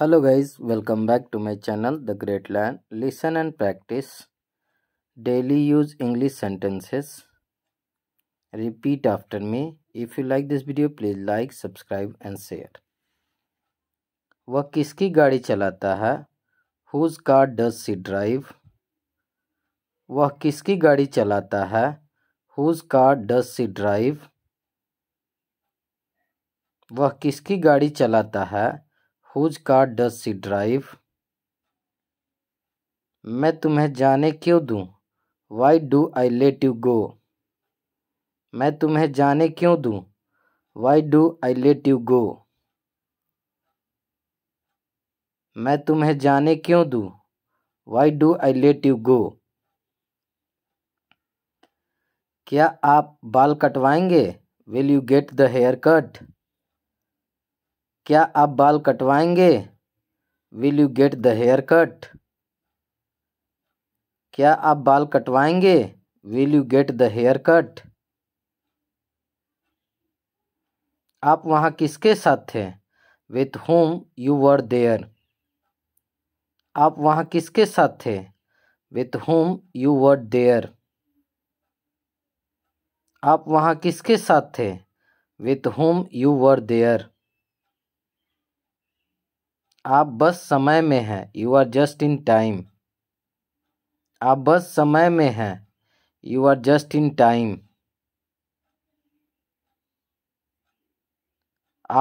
hello guys welcome back to my channel the great learn listen and practice daily use English sentences repeat after me if you like this video please like subscribe and share वह किसकी गाड़ी चलाता है whose car does he drive वह किसकी गाड़ी चलाता है whose car does he drive वह किसकी गाड़ी चलाता है whose car does he drive मैं तुम्हें जाने क्यों दूँ why do I let you go मैं तुम्हें जाने क्यों दूँ why do I let you go मैं तुम्हें जाने क्यों दूँ why do I let you go क्या आप बाल कटवाएंगे will you get the hair cut क्या आप बाल कटवाएंगे will you get the hair cut क्या आप बाल कटवाएंगे will you get the hair cut आप वहाँ किसके साथ थे with whom you were there आप वहाँ किसके साथ थे with whom you were there आप वहाँ किसके साथ थे with whom you were there आप बस समय में हैं you are just in time आप बस समय में हैं you are just in time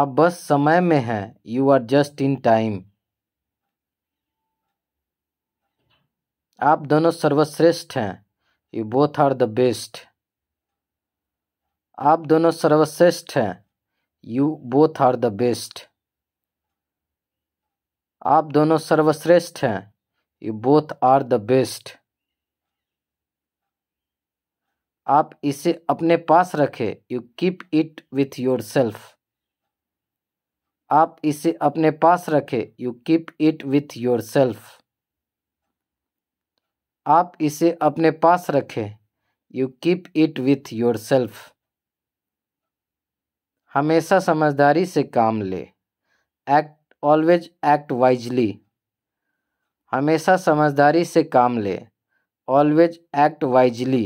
आप बस समय में हैं you are just in time आप दोनों सर्वश्रेष्ठ हैं you both are the best आप दोनों सर्वश्रेष्ठ हैं you both are the best आप दोनों सर्वश्रेष्ठ हैं you both are the best आप इसे अपने पास रखें you keep it with yourself आप इसे अपने पास रखें you keep it with yourself आप इसे अपने पास रखें you keep it with yourself हमेशा समझदारी से काम ले एक्ट ऑलवेज एक्ट वाइजली हमेशा समझदारी से काम ले ऑलवेज एक्ट वाइजली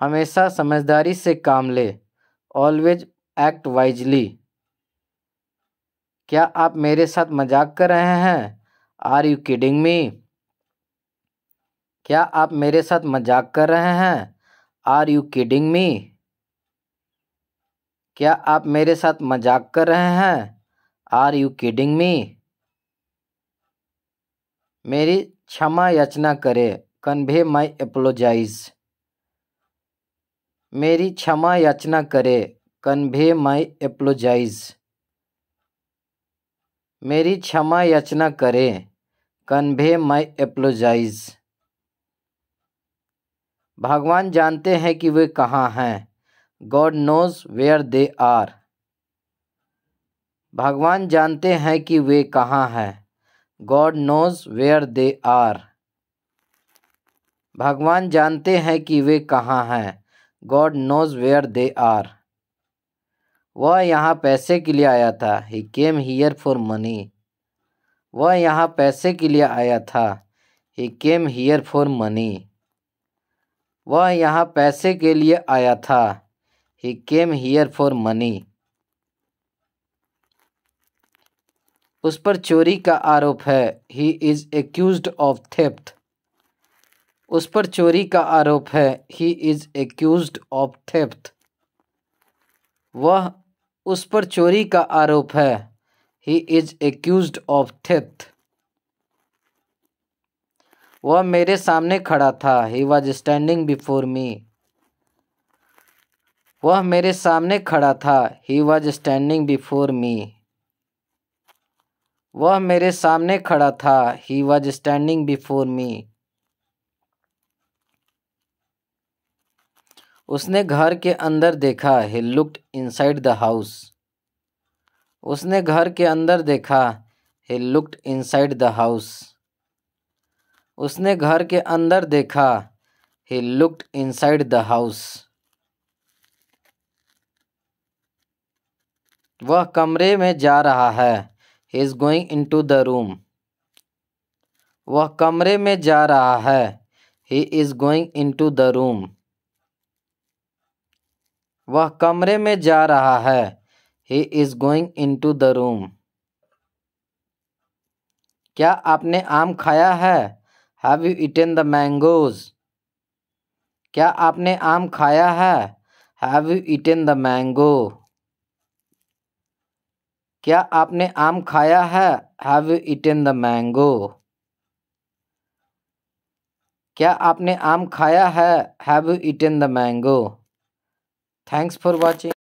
हमेशा समझदारी से काम ले ऑलवेज एक्ट वाइजली क्या आप मेरे साथ मजाक कर रहे हैं आर यू किडिंग मी क्या आप मेरे साथ मजाक कर रहे हैं आर यू किडिंग मी क्या आप मेरे साथ मजाक कर रहे हैं आर यू किडिंग मी मेरी क्षमा याचना करे कन्वे माई एप्लोजाइज मेरी क्षमा याचना करे कन्वे माई एप्लोजाइज मेरी क्षमा याचना करे कन्वे माई एप्लोजाइज भगवान जानते हैं कि वे कहाँ हैं God knows where they are भगवान जानते हैं कि वे कहाँ हैं God knows where they are भगवान जानते हैं कि वे कहाँ हैं God knows where they are वह यहाँ पैसे के लिए आया था he came here for money वह यहाँ पैसे के लिए आया था he came here for money वह यहाँ पैसे के लिए आया था he came here for money उस पर चोरी का आरोप है he is accused of theft उस पर चोरी का आरोप है he is accused of theft वह उस पर चोरी का आरोप है he is accused of theft वह मेरे सामने खड़ा था he was standing before me वह मेरे सामने खड़ा था he was standing before me वह मेरे सामने खड़ा था he was standing before me उसने घर के अंदर देखा he looked side the house उसने घर के अंदर देखा he looked side the house उसने घर के अंदर देखा he looked side the house वह कमरे में जा रहा है he is going into the room वह कमरे में जा रहा है he is going into the room वह कमरे में जा रहा है he is going into the room क्या आपने आम खाया है have you eaten the mangoes क्या आपने आम खाया है have you eaten the mango क्या आपने आम खाया है have you eaten the mango क्या आपने आम खाया है have you eaten the mango thanks for watching